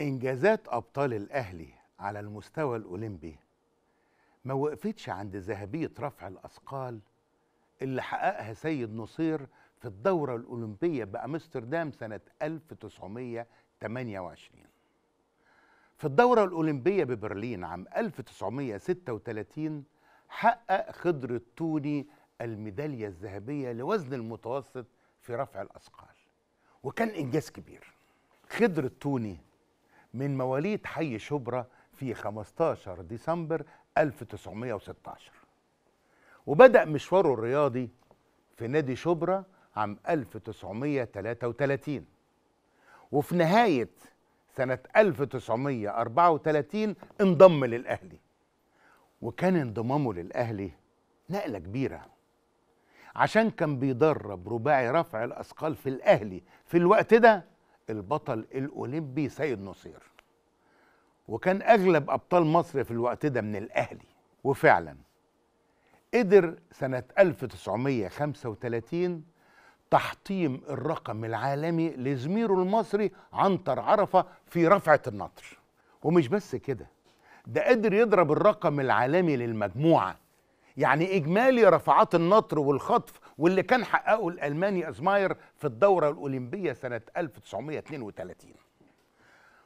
إنجازات أبطال الأهلي على المستوى الأولمبي ما وقفتش عند ذهبية رفع الأثقال اللي حققها سيد نصير في الدورة الأولمبية بأمستردام سنة 1928 في الدورة الأولمبية ببرلين عام 1936 حقق خضر التوني الميدالية الذهبية لوزن المتوسط في رفع الأثقال وكان إنجاز كبير خضر التوني من مواليد حي شبرا في 15 ديسمبر 1916 وبدأ مشواره الرياضي في نادي شبرا عام 1933 وفي نهاية سنة 1934 انضم للأهلي وكان انضمامه للأهلي نقلة كبيرة عشان كان بيدرب رباعي رفع الأثقال في الأهلي في الوقت ده البطل الاولمبي سيد نصير وكان اغلب ابطال مصر في الوقت ده من الاهلي وفعلا قدر سنه 1935 تحطيم الرقم العالمي لزميره المصري عنتر عرفه في رفعه النطر ومش بس كده ده قدر يضرب الرقم العالمي للمجموعه يعني اجمالي رفعات النطر والخطف واللي كان حققه الالماني ازماير في الدوره الاولمبيه سنه 1932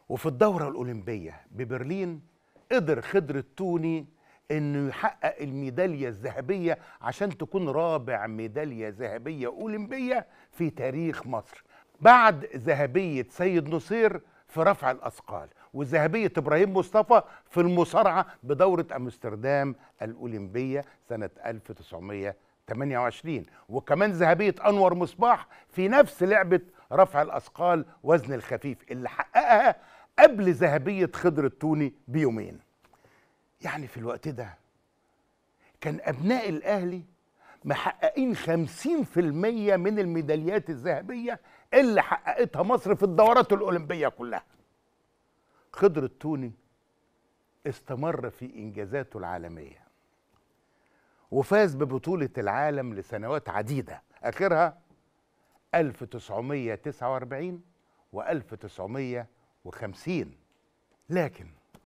وفي الدوره الاولمبيه ببرلين قدر خضر التوني انه يحقق الميداليه الذهبيه عشان تكون رابع ميداليه ذهبيه اولمبيه في تاريخ مصر بعد ذهبيه سيد نصير في رفع الأثقال وذهبية إبراهيم مصطفى في المصارعة بدورة أمستردام الأولمبية سنة 1928 وكمان ذهبية أنور مصباح في نفس لعبة رفع الأثقال وزن الخفيف اللي حققها قبل ذهبية خضر التوني بيومين يعني في الوقت ده كان أبناء الأهلي محققين 50% من الميداليات الذهبيه اللي حققتها مصر في الدورات الاولمبيه كلها. خضر التوني استمر في انجازاته العالميه وفاز ببطوله العالم لسنوات عديده اخرها 1949 و1950 لكن